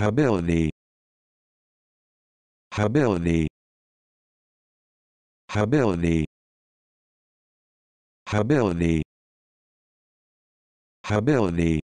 Hability. Ability. Ability. Ability. Ability.